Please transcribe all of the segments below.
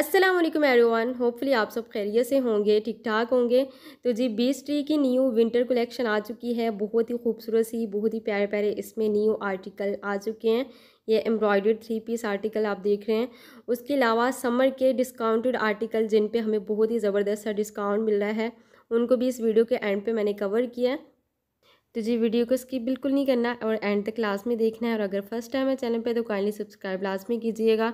अस्सलाम वालेकुम everyone hopefully आप सब खैरियत से होंगे ठीक ठाक होंगे तो जी बीस ट्री की न्यू विंटर कलेक्शन आ चुकी है बहुत ही खूबसूरत सी बहुत ही प्यारे प्यारे इसमें न्यू आर्टिकल आ चुके हैं ये एम्ब्रॉयडर्ड थ्री पीस आर्टिकल आप देख रहे हैं उसके अलावा समर के डिस्काउंटेड आर्टिकल जिन पे हमें बहुत ही ज़बरदस्त सा डिस्काउंट मिल रहा है उनको भी इस वीडियो के एंड पे मैंने कवर किया है तो जी वीडियो को स्किप बिल्कुल नहीं करना और एंड तक लास्ट में देखना है और अगर फर्स्ट टाइम है चैनल पे तो काइंडली सब्सक्राइब लास्ट में कीजिएगा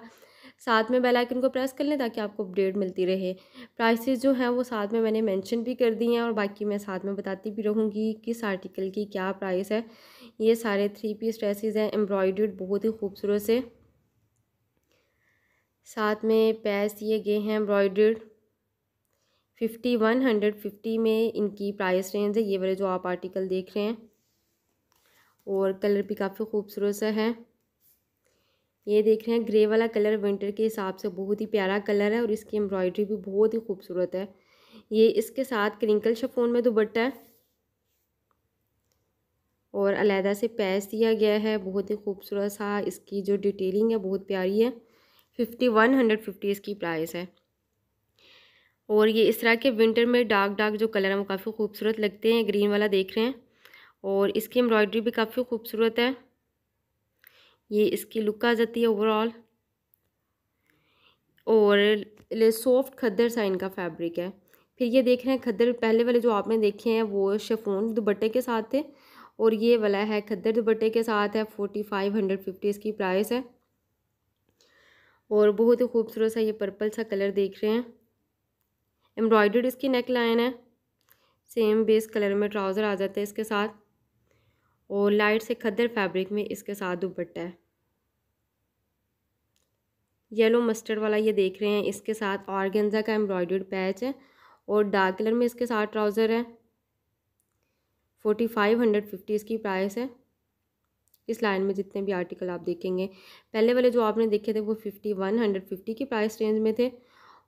साथ में बेल आइकन को प्रेस कर लें ताकि आपको अपडेट मिलती रहे प्राइसेस जो हैं वो साथ में मैंने मेंशन भी कर दी हैं और बाकी मैं साथ में बताती भी रहूँगी किस आर्टिकल की क्या प्राइस है ये सारे थ्री पीस ड्रेसेस हैं एम्ब्रॉयड बहुत ही खूबसूरत से साथ में पैस दिए गए हैं एम्ब्रॉयड फिफ्टी वन हंड्रेड फिफ्टी में इनकी प्राइस रेंज है ये वाले जो आप आर्टिकल देख रहे हैं और कलर भी काफ़ी खूबसूरत सा है ये देख रहे हैं ग्रे वाला कलर विंटर के हिसाब से बहुत ही प्यारा कलर है और इसकी एम्ब्रॉयडरी भी बहुत ही खूबसूरत है ये इसके साथ क्रिंकल शफोन में दुबट्टा है और अलहदा से पैस दिया गया है बहुत ही खूबसूरत सा इसकी जो डिटेलिंग है बहुत प्यारी है फिफ्टी वन हंड्रेड फिफ्टी इसकी प्राइस है और ये इस तरह के विंटर में डार्क डार्क जो कलर हैं वो काफ़ी खूबसूरत लगते हैं ग्रीन वाला देख रहे हैं और इसकी एम्ब्रॉयडरी भी काफ़ी खूबसूरत है ये इसकी लुक आ जाती है ओवरऑल और सॉफ्ट खद्दर सा इनका फैब्रिक है फिर ये देख रहे हैं खद्दर पहले वाले जो आपने देखे हैं वो शेफोन दुपट्टे के साथ थे और ये वाला है खद्दर दुपट्टे के साथ है फोर्टी फाइव हंड्रेड फिफ्टी इसकी प्राइस है और बहुत ही खूबसूरत सा ये पर्पल सा कलर देख रहे हैं एम्ब्रॉयडर्ड इसकी नेक लाइन है सेम बेस कलर में ट्राउज़र आ जाता है इसके साथ और लाइट से खद्दर फैब्रिक में इसके साथ दुपट्टा है येलो मस्टर्ड वाला ये देख रहे हैं इसके साथ ऑर्गेंजा का एम्ब्रॉयडर्ड पैच है और डार्क कलर में इसके साथ ट्राउज़र है फोर्टी फाइव हंड्रेड फिफ्टी इसकी प्राइस है इस लाइन में जितने भी आर्टिकल आप देखेंगे पहले वाले जो आपने देखे थे वो फिफ्टी वन हंड्रेड फिफ्टी की प्राइस रेंज में थे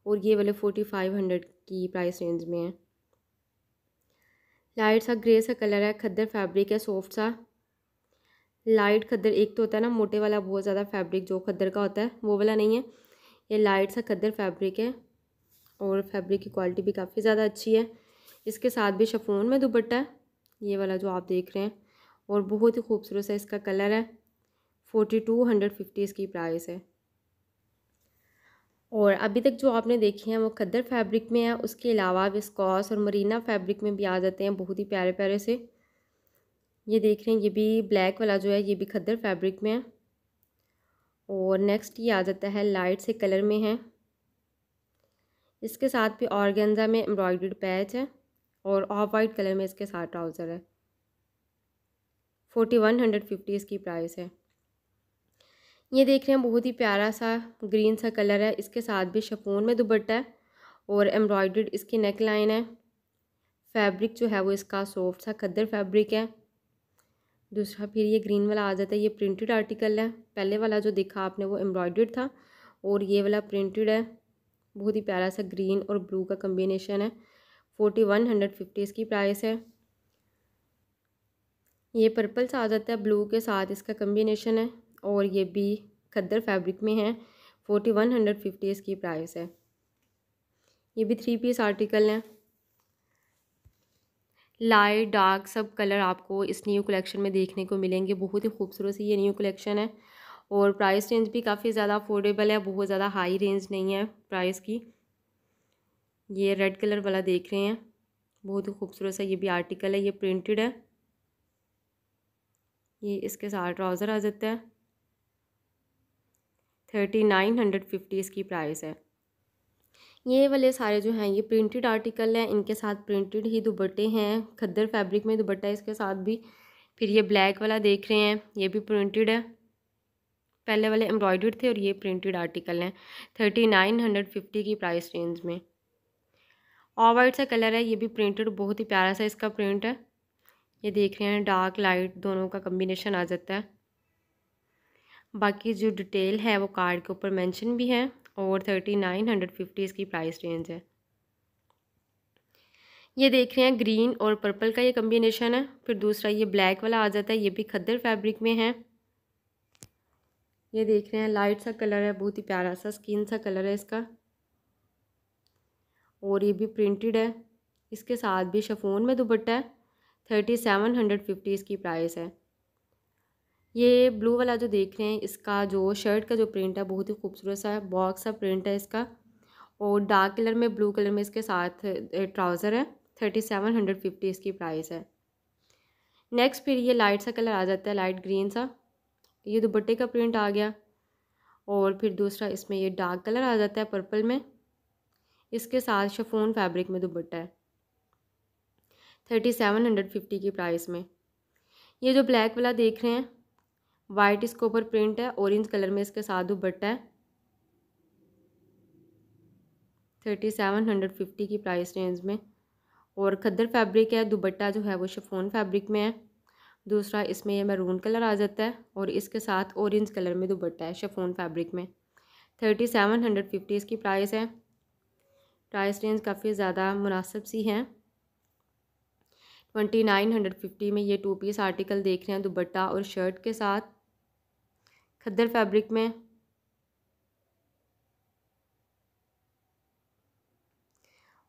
और ये वाले फोर्टी फाइव हंड्रेड की प्राइस रेंज में है लाइट सा ग्रे सा कलर है खद्दर फैब्रिक है सॉफ्ट सा लाइट खद्दर एक तो होता है ना मोटे वाला बहुत ज़्यादा फैब्रिक जो खद्दर का होता है वो वाला नहीं है ये लाइट सा खद्दर फैब्रिक है और फैब्रिक की क्वालिटी भी काफ़ी ज़्यादा अच्छी है इसके साथ भी शफोन में दुपट्टा है ये वाला जो आप देख रहे हैं और बहुत ही खूबसूरत सा इसका कलर है फोर्टी टू हंड्रेड फिफ्टी इसकी प्राइस है और अभी तक जो आपने देखे हैं वो खद्दर फैब्रिक में है उसके अलावा विस्कॉस और मरीना फैब्रिक में भी आ जाते हैं बहुत ही प्यारे प्यारे से ये देख रहे हैं ये भी ब्लैक वाला जो है ये भी खद्दर फैब्रिक में है और नेक्स्ट ये आ जाता है लाइट से कलर में है इसके साथ भी ऑर्गेंजा में एम्ब्रॉयड पैच है और ऑफ वाइट कलर में इसके साथ ट्राउज़र है फोर्टी वन हंड्रेड फिफ्टी इसकी प्राइस है ये देख रहे हैं बहुत ही प्यारा सा ग्रीन सा कलर है इसके साथ भी शफोन में दुबट्टा है और एम्ब्रॉयड इसकी नेक लाइन है फैब्रिक जो है वो इसका सॉफ्ट सा खद्दर फैब्रिक है दूसरा फिर ये ग्रीन वाला आ जाता है ये प्रिंटेड आर्टिकल है पहले वाला जो देखा आपने वो एम्ब्रॉयड था और ये वाला प्रिंटेड है बहुत ही प्यारा सा ग्रीन और ब्लू का कम्बिनेशन है फोर्टी वन हंड्रेड फिफ्टी इसकी प्राइस है ये पर्पल सा आ जाता है ब्लू के साथ इसका कम्बिनेशन है और ये भी खद्दर फैब्रिक में है फोर्टी वन हंड्रेड फिफ्टी इसकी प्राइस है ये भी थ्री पीस आर्टिकल हैं लाइट डार्क सब कलर आपको इस न्यू कलेक्शन में देखने को मिलेंगे बहुत ही खूबसूरत सी ये न्यू कलेक्शन है और प्राइस रेंज भी काफ़ी ज़्यादा अफोर्डेबल है बहुत ज़्यादा हाई रेंज नहीं है प्राइस की ये रेड कलर वाला देख रहे हैं बहुत ही खूबसूरत सा ये भी आर्टिकल है ये प्रिंटेड है ये इसके साथ ट्राउज़र आ जाता है थर्टी नाइन हंड्रेड फिफ्टी इसकी प्राइस है ये वाले सारे जो हैं ये प्रिंटेड आर्टिकल हैं इनके साथ प्रिंटेड ही दुबट्टे हैं खद्दर फैब्रिक में दुबट्टा है इसके साथ भी फिर ये ब्लैक वाला देख रहे हैं ये भी प्रिंटेड है पहले वाले एम्ब्रॉयड थे और ये प्रिंटेड आर्टिकल हैं थर्टी नाइन हंड्रेड फिफ्टी की प्राइस रेंज में और वाइट सा कलर है ये भी प्रिंटेड बहुत ही प्यारा सा इसका प्रिंट है ये देख रहे हैं डार्क लाइट दोनों का कम्बिनेशन आ जाता है बाकी जो डिटेल है वो कार्ड के ऊपर मैंशन भी है और थर्टी नाइन हंड्रेड फिफ्टी इसकी प्राइस रेंज है ये देख रहे हैं ग्रीन और पर्पल का ये कम्बिनेशन है फिर दूसरा ये ब्लैक वाला आ जाता है ये भी खद्दर फैब्रिक में है ये देख रहे हैं लाइट सा कलर है बहुत ही प्यारा सा स्किन सा कलर है इसका और ये भी प्रिंटेड है इसके साथ भी शफोन में दुपट्टा है थर्टी सेवन हंड्रेड फिफ्टी इसकी प्राइस है ये ब्लू वाला जो देख रहे हैं इसका जो शर्ट का जो प्रिंट है बहुत ही खूबसूरत सा बॉक्स सा प्रिंट है इसका और डार्क कलर में ब्लू कलर में इसके साथ ट्राउज़र है थर्टी सेवन हंड्रेड फिफ्टी इसकी प्राइस है नेक्स्ट फिर ये लाइट सा कलर आ जाता है लाइट ग्रीन सा ये दुपट्टे का प्रिंट आ गया और फिर दूसरा इसमें ये डार्क कलर आ जाता है पर्पल में इसके साथ शफोन फैब्रिक में दुपट्टा है थर्टी सेवन हंड्रेड फिफ्टी की प्राइस में ये जो ब्लैक वाला देख रहे हैं वाइट इसके ऊपर प्रिंट है ऑरेंज कलर में इसके साथ दुपट्टा है थर्टी सेवन हंड्रेड फिफ्टी की प्राइस रेंज में और खद्दर फैब्रिक है दुपट्टा जो है वो शिफोन फैब्रिक में है दूसरा इसमें यह मैरून कलर आ जाता है और इसके साथ ऑरेंज कलर में दुपट्टा है शिफोन फैब्रिक में थर्टी सेवन हंड्रेड फिफ्टी इसकी प्राइस है प्राइस रेंज काफ़ी ज़्यादा मुनासिब सी है ट्वेंटी नाइन हंड्रेड फिफ्टी में ये टू पीस आर्टिकल देख रहे हैं दुपट्टा और शर्ट के साथ खद्दर फैब्रिक में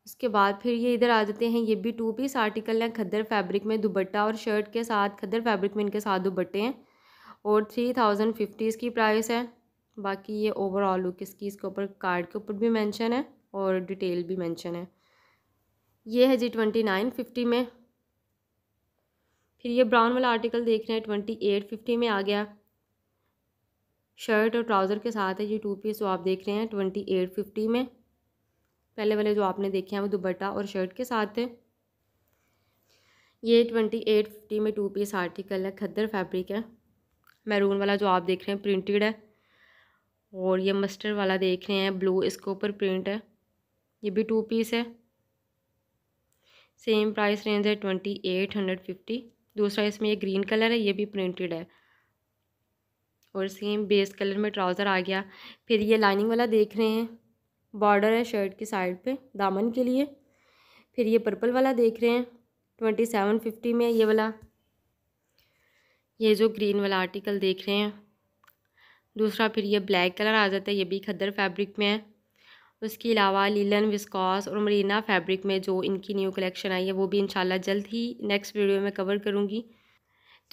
उसके बाद फिर ये इधर आ जाते हैं ये भी टू पीस आर्टिकल हैं खद्दर फैब्रिक में दुबट्टा और शर्ट के साथ खद्दर फैब्रिक में इनके साथ दुबट्टे हैं और थ्री थाउजेंड फिफ्टी इसकी प्राइस है बाकी ये ओवरऑल लुक इसकी इसके ऊपर कार्ड के ऊपर भी मेंशन है और डिटेल भी मेंशन है ये है जी ट्वेंटी नाइन फिफ्टी में फिर ये ब्राउन वाला आर्टिकल देख रहे हैं ट्वेंटी एट फिफ्टी में आ गया शर्ट और ट्राउज़र के साथ है ये टू पीस जो आप देख रहे हैं ट्वेंटी एट फिफ्टी में पहले वाले जो आपने देखे हैं वो दुबट्टा और शर्ट के साथ थे ये ट्वेंटी एट फिफ्टी में टू पीस आर्टिकल है खद्दर फैब्रिक है मैरून वाला जो आप देख रहे हैं प्रिंटेड है और ये मस्टर्ड वाला देख रहे हैं ब्लू इसके ऊपर प्रिंट है ये भी टू पीस है सेम प्राइस रेंज है ट्वेंटी एट हंड्रेड फिफ्टी दूसरा इसमें ये ग्रीन कलर है ये भी प्रिंटेड है और सेम बेस कलर में ट्राउज़र आ गया फिर ये लाइनिंग वाला देख रहे हैं बॉर्डर है शर्ट की साइड पे दामन के लिए फिर ये पर्पल वाला देख रहे हैं ट्वेंटी सेवन फिफ्टी में ये वाला ये जो ग्रीन वाला आर्टिकल देख रहे हैं दूसरा फिर ये ब्लैक कलर आ जाता है ये भी खद्दर फैब्रिक में है उसके अलावा लीलन विस्कॉस और मरीना फैब्रिक में जो इनकी न्यू कलेक्शन आई है वो भी इंशाल्लाह जल्द ही नेक्स्ट वीडियो में कवर करूँगी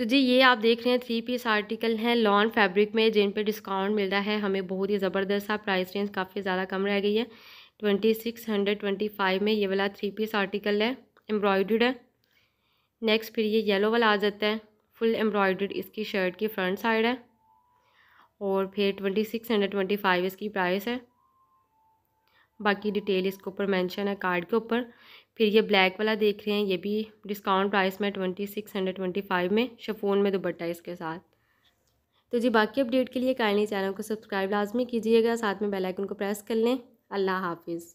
तो जी ये आप देख रहे हैं थ्री पीस आर्टिकल हैं लॉन फैब्रिक में जिन पे डिस्काउंट मिल रहा है हमें बहुत ही ज़बरदस्त सा प्राइस रेंज काफ़ी ज़्यादा कम रह गई है twenty six hundred twenty five में ये वाला थ्री पीस आर्टिकल है एम्ब्रॉयड है नेक्स्ट फिर ये येलो वाला आ जाता है फुल एम्ब्रॉयड इसकी शर्ट की फ्रंट साइड है और फिर twenty six hundred twenty five इसकी प्राइस है बाकी डिटेल इसके ऊपर मेंशन है कार्ड के ऊपर फिर ये ब्लैक वाला देख रहे हैं ये भी डिस्काउंट प्राइस में twenty six hundred twenty five में शफोन में दुपट्टा इसके साथ तो जी बाकी अपडेट के लिए काइंडली चैनल को सब्सक्राइब लाजमी कीजिएगा साथ में बेलाइकन को प्रेस कर लें अल्लाह हाफिज़